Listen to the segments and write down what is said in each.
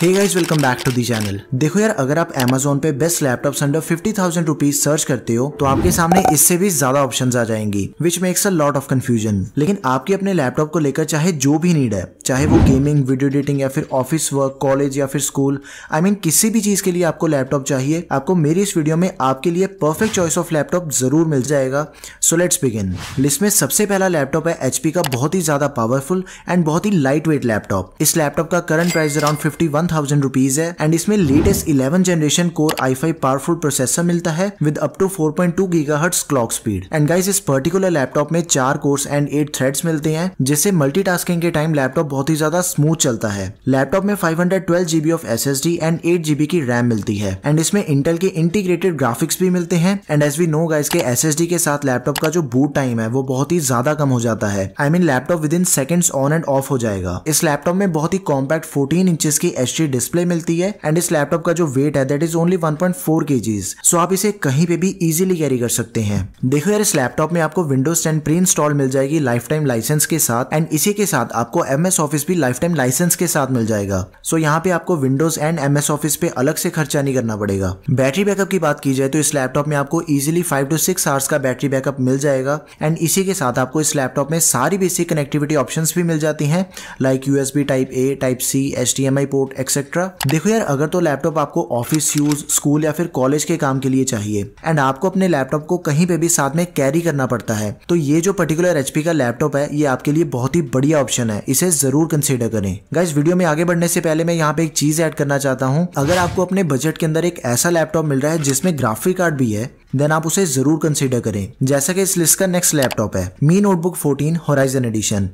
hey guys welcome back to the channel देखो यार अगर आप Amazon पे best laptop under fifty thousand rupees search करते हो तो आपके सामने इससे भी ज्यादा ऑप्शंस आ जाएंगी which makes a lot of confusion लेकिन आपके अपने लैपटॉप को लेकर चाहे जो भी नीड है चाहे वो गेमिंग वीडियो एडिटिंग या फिर ऑफिस वर्क कॉलेज या फिर school I I mean mean, किसी भी चीज के लिए आपको लैपटॉप चाहिए आपको मेरी इस वीडियो में आपके लिए परफेक्ट चॉइस ऑफ लैपटॉप जरूर मिल जाएगा सो लेट्स बिगिन लिस्ट में सबसे पहला लैपटॉप है एचपी का बहुत ही ज्यादा पावरफुल एंड बहुत ही लाइट वेट लैपटॉप इस लैपटॉप का current price around fifty one thousand rupees है एंड इसमें latest eleven generation core i five powerful processor मिलता है with up to four point two giga hertz clock speed and guys इस particular laptop में चार course and eight threads मिलते हैं जिससे मल्टी के टाइम लैपटॉप बहुत ही ज्यादा स्मूथ चलता है लैपटॉप में five hundred twelve GB of S S D and eight GB की रैम मिलती है एंड इसमें इंटेल के इंटीग्रेटेड ग्राफिक्स भी मिलते हैं and as we know guys के एस एस डी के साथ लैपटॉप का जो बूट टाइम है वो बहुत ही ज्यादा कम हो जाता है I mean laptop within seconds on and off हो जाएगा इस लैपटॉप में बहुत ही कॉम्पैक्ट फोर्टीन इंचेस की एच एचडी डिस्प्ले मिलती है एंड इस लैपटॉप का जो वेट है that is only 1.4 point so आप इसे कहीं पे भी इजीली कैरी कर सकते हैं देखो यार इस लैपटॉप में आपको विंडोज 10 प्री इंस्टॉल मिल जाएगी लाइफ टाइम लाइसेंस के साथ एंड इसी के साथ आपको एम ऑफिस भी लाइफ टाइम लाइसेंस के साथ मिल जाएगा सो so, यहाँ पे आपको विंडोज एंड एम ऑफिस पे अलग से खर्चा नहीं करना पड़ेगा बैटरी बैकअप की बात की जाए तो इस लैपटॉप में आपको easily five to six hours का बैटरी बैकअप मिल जाएगा एंड इसी के साथ आपको इस लैपटॉप में सारी बेसिक कनेक्टिविटी ऑप्शन भी मिल जाती है like USB type A type C H T M I port etcetera देखो यार अगर तो लैपटॉप आपको ऑफिस यूज स्कूल या फिर कॉलेज के काम के लिए चाहिए एंड आपको अपने लैपटॉप को कहीं पे भी साथ में कैरी करना पड़ता है तो ये जो पर्टिकुलर एचपी का लैपटॉप है ये आपके लिए बहुत ही बढ़िया ऑप्शन है इसे जरूर कंसिडर करें गाइज वीडियो में आगे बढ़ने से पहले मैं यहाँ पे एक चीज ऐड करना चाहता हूँ अगर आपको अपने बजट के अंदर एक ऐसा लैपटॉप मिल रहा है जिसमें ग्राफिक कार्ड भी है देन आप उसे जरूर कंसिडर करें जैसा कि इस लिस्ट का नेक्स्ट लैपटॉप है मी नोटबुक 14 होराइजन एडिशन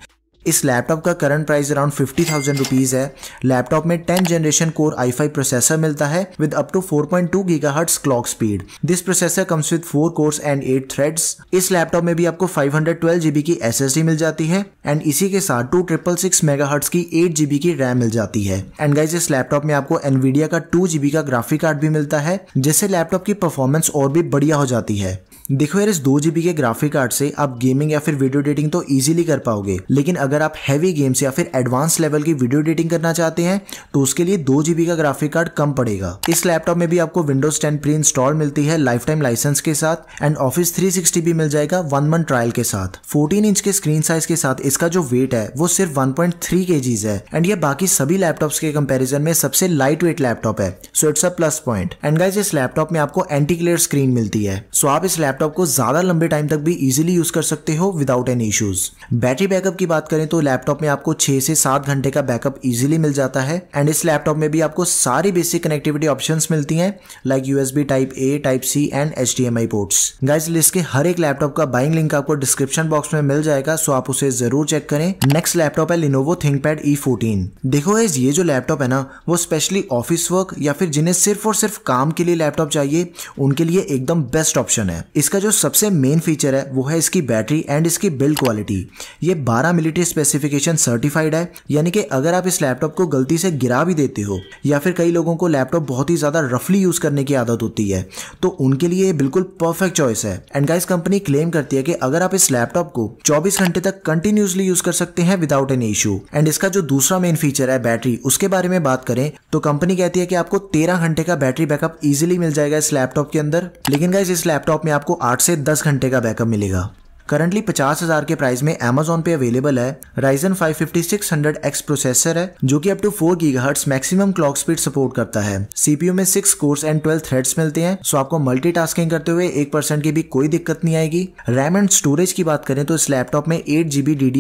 इस लैपटॉप का current price around fifty thousand rupees है लैपटॉप में ten generation core i five processor मिलता है with up to four point two giga hertz clock speed this processor comes with four cores and eight threads इस laptop में भी आपको five hundred twelve GB की S S D मिल जाती है एंड इसी के साथ two triple six mega hertz की एट जीबी की रैम मिल जाती है एंड गाइज इस लैपटॉप में आपको एनवीडिया का टू जीबी का ग्राफिक कार्ड भी मिलता है जिससे लैपटॉप की परफॉर्मेंस और भी बढ़िया हो जाती है देखो यार इस दो जीबी के ग्राफिक कार्ड से आप गेमिंग या फिर वीडियो एडिटिंग तो इजीली कर पाओगे लेकिन अगर आप हैवी गेम्स या फिर एडवांस लेवल की वीडियो एडिटिंग करना चाहते हैं तो उसके लिए दो जीबी का ग्राफिक कार्ड कम पड़ेगा इस लैपटॉप में भी आपको विंडोज टेन प्री इंस्टॉल मिलती है लाइफ टाइम लाइसेंस के साथ एंड ऑफिस थ्री सिक्सटी भी मिल जाएगा वन मंथ ट्रायल के साथ फोर्टीन इंच के स्क्रीन साइज के साथ इसका जो वेट है वो सिर्फ वन पॉइंट थ्री के जीज है एंड यह बाकी सभी लैपटॉप के कम्पेरिजन में सबसे लाइट वेट लैपटॉप है so it's a plus point and guys इस लैपटॉप में आपको एंटी क्लियर स्क्रीन मिलती है सो आप इस लैपटॉप लैपटॉप को ज़्यादा लंबे टाइम तक भी इजिली यूज़ कर सकते हो without any issues battery backup की बात करें तो लैपटॉप में आपको छह से सात घंटे का बैकअप इजिली मिल जाता है एंड इस लैपटॉप में भी आपको सारी बेसिक कनेक्टिविटी ऑप्शन मिलती है like USB type A type C and H ports guys list के हर एक लैपटॉप का बाइंग लिंक आपको डिस्क्रिप्शन बॉक्स में मिल जाएगा सो आप उसे जरूर चेक करें नेक्स्ट लैपटॉप है Lenovo ThinkPad E fourteen देखो गाइज ये जो लैपटॉप है ना वो स्पेशली ऑफिस वर्क या फिर जिन्हें सिर्फ और सिर्फ काम के लिए लैपटॉप चाहिए उनके लिए एकदम बेस्ट ऑप्शन है इसका जो सबसे मेन फीचर है वो है इसकी बैटरी एंड इसकी बिल्ड क्वालिटी ये 12 मिलिट्री स्पेसिफिकेशन सर्टिफाइड है यानी कि अगर आप इस लैपटॉप को गलती से गिरा भी देते हो या फिर कई लोगों को लैपटॉप बहुत ही ज़्यादा रफली यूज़ करने की आदत होती है तो उनके लिए ये बिल्कुल परफेक्ट चॉइस है एंड गाइस कंपनी क्लेम करती है कि अगर आप इस लैपटॉप को चौबीस घंटे तक कंटिन्यूसली यूज़ कर सकते हैं विदाउट एनी इशू एंड इसका जो दूसरा मेन फीचर है बैटरी उसके बारे में बात करें तो कंपनी कहती है कि आपको तेरह घंटे का बैटरी बैकअप इजिली मिल जाएगा इस लैपटॉप के अंदर लेकिन गाइज इस लैपटॉप में आपको आपको 8 से 10 घंटे का बैकअप मिलेगा करंटली 50,000 के प्राइस में अमेजोन पे अवेलेबल है राइजन 55600 फिफ्टी प्रोसेसर है जो कि up to 4 gigahertz maximum clock speed support करता है सीपीयू में 6 कोर्स एंड 12 थ्रेड्स मिलते हैं सो आपको मल्टीटास्किंग करते हुए 1% की भी कोई दिक्कत नहीं आएगी रैम एंड स्टोरेज की बात करें तो इस लैपटॉप में एट जीबी बी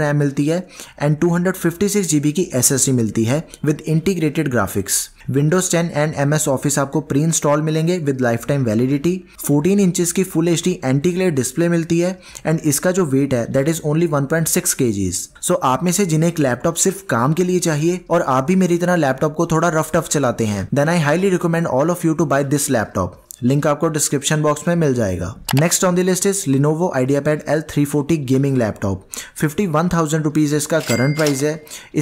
रैम मिलती है एंड टू की एस मिलती है with integrated graphics Windows 10 and M S office आपको प्री इंस्टॉल मिलेंगे with life time validity 14 inches की full H D anti glare display मिलती है एंड इसका जो वेट है that is only 1.6 point six so आप में से जिन्हें एक लैपटॉप सिर्फ काम के लिए चाहिए और आप भी मेरी तरह लैपटॉप को थोड़ा रफ टफ चलाते हैं then I highly recommend all of you to buy this laptop link आपको डिस्क्रिप्शन बॉक्स में मिल जाएगा next on the list is Lenovo pad L three forty gaming laptop fifty one thousand rupees इसका current price है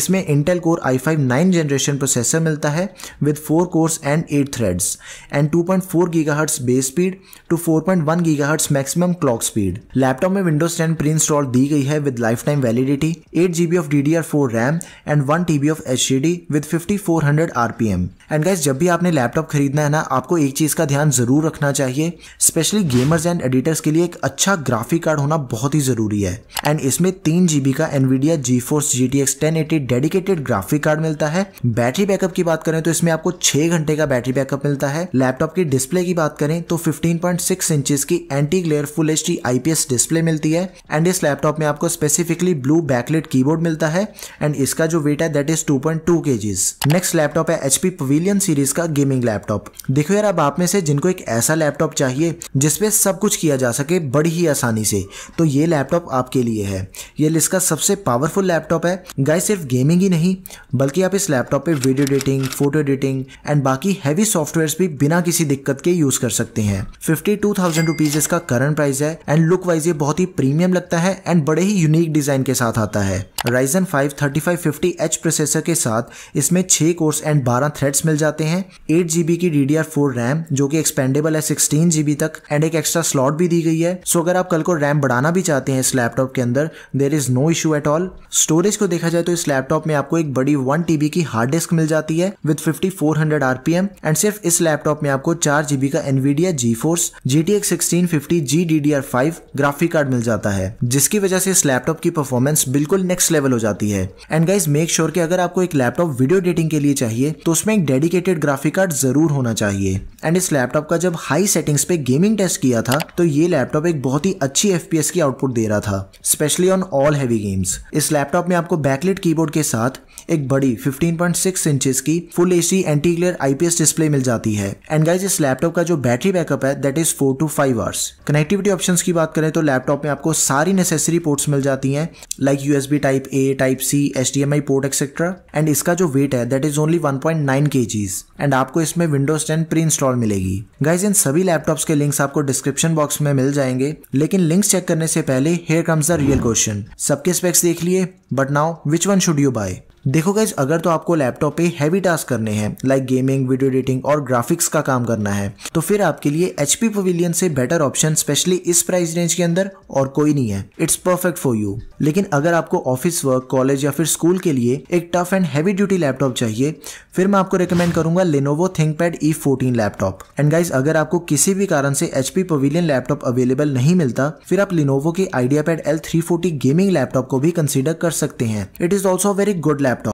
इसमें Intel core i five nine generation processor मिलता है with four cores and eight threads and two point four gigahertz base speed to four point one giga gigahertz maximum clock speed laptop में Windows ten pre install दी गई है with life time validity eight GB of D D R four RAM and one T B of H D D with fifty four hundred R P M and guys जब भी आपने laptop खरीदना है ना आपको एक चीज़ का ध्यान जरूर ज़रूर रखना चाहिए स्पेशली गेमर्स एंड एडिटर्स के लिए एक अच्छा ग्राफिक कार्ड होना बहुत ही ज़रूरी है एंड इसमें तीन जीबी का Nvidia GeForce G T X ten eighty dedicated graphic card मिलता है बैटरी बैकअप की बात करें तो इसमें आपको छह घंटे का बैटरी बैकअप मिलता है लैपटॉप की डिस्प्ले की बात करें तो फिफ्टीन पॉइंट सिक्स इंचेस की anti glare full H D IPS display मिलती है एंड इस लैपटॉप में आपको स्पेसिफिकली ब्लू बैकलेट कीबोर्ड मिलता है एंड इसका जो वेट है that is two point two next laptop है एचपी पवीलियन सीरीज का गेमिंग लैपटॉप देखो यार अब आप में से जिनको एक ऐसा लैपटॉप चाहिए जिसपे सब कुछ किया जा सके बड़ी ही आसानी से तो ये लैपटॉप आपके लिए है ये लिस्ट का सबसे पावरफुल लैपटॉप है गाय सिर्फ गेमिंग ही नहीं बल्कि आप इस लैपटॉप पे video editing photo editing and बाकी हैवी सॉफ्टवेयर भी बिना किसी दिक्कत के यूज कर सकते हैं फिफ्टी टू थाउजेंड रुपीज इसका करंट प्राइस है एंड लुक वाइज ये बहुत ही प्रीमियम लगता है एंड बड़े ही यूनिक डिजाइन के साथ आता है राइजन 5 3550H प्रोसेसर के साथ इसमें 6 कोर्स एंड 12 थ्रेड्स मिल जाते हैं 8GB जीबी की डी रैम जो कि एक्सपेंडेबल है 16GB जीबी तक एंड एक एक्स्ट्रा स्लॉट भी दी गई है सो अगर आप कल को रैम बढ़ाना भी चाहते हैं इस लैपटॉप के अंदर there is no issue at all storage को देखा जाए तो इस लैपटॉप में आपको एक बड़ी वन टीबी की हार्ड डिस्क मिल जाती है with fifty four hundred RPM and सिर्फ इस लैपटॉप में आपको चार जीबी का Nvidia GeForce G T X sixteen fifty G D D R five graphic card मिल जाता है जिसकी वजह से इस लैपटॉप की परफॉर्मेंस बिल्कुल नेक्स्ट नेक्स्ट लेवल हो जाती है एंड गाइज मेक श्योर कि अगर आपको एक लैपटॉप वीडियो एडिटिंग के लिए चाहिए तो उसमें एक डेडिकेटेड ग्राफिक कार्ड जरूर होना चाहिए एंड इस लैपटॉप का जब हाई सेटिंग्स पे गेमिंग टेस्ट किया था तो ये लैपटॉप एक बहुत ही अच्छी एफ की आउटपुट दे रहा था specially on all heavy games इस लैपटॉप में आपको बैकलेट कीबोर्ड के साथ एक बड़ी 15.6 पॉइंट इंचेस की फुल एसी एंटी क्लियर आईपीएस डिस्प्ले मिल जाती है एंड गाइज इस लैपटॉप का जो बैटरी बैकअप है that is four to five hours connectivity option की बात करें तो लैपटॉप में आपको सारी नेसेसरी पोर्ट्स मिल जाती हैं like USB type A type C H port etcetera and इसका जो वेट है that is only one point nine and आपको इसमें विंडोज टेन प्री इंस्टॉल मिलेगी गाइज इन सभी लैपटॉप्स के लिंक्स आपको डिस्क्रिप्शन बॉक्स में मिल जाएंगे लेकिन लिंक्स चेक करने से पहले here comes the real question सबके स्पेक्स देख लिए but now which one should you buy देखो गाइज अगर तो आपको लैपटॉप पे हैवी टास्क करने हैं लाइक गेमिंग वीडियो एडिटिंग और ग्राफिक्स का काम करना है तो फिर आपके लिए एच पी पवेलियन से बेटर ऑप्शन स्पेशली इस प्राइस रेंज के अंदर और कोई नहीं है इट्स परफेक्ट फॉर यू लेकिन अगर आपको ऑफिस वर्क कॉलेज या फिर स्कूल के लिए एक tough and heavy duty laptop चाहिए फिर मैं आपको रिकमेंड करूंगा Lenovo ThinkPad E fourteen laptop and guys अगर आपको किसी भी कारण से H P pavilion laptop available नहीं मिलता फिर आप लिनोवो के IdeaPad L three forty gaming laptop को भी कंसिडर कर सकते हैं it is also very good laptop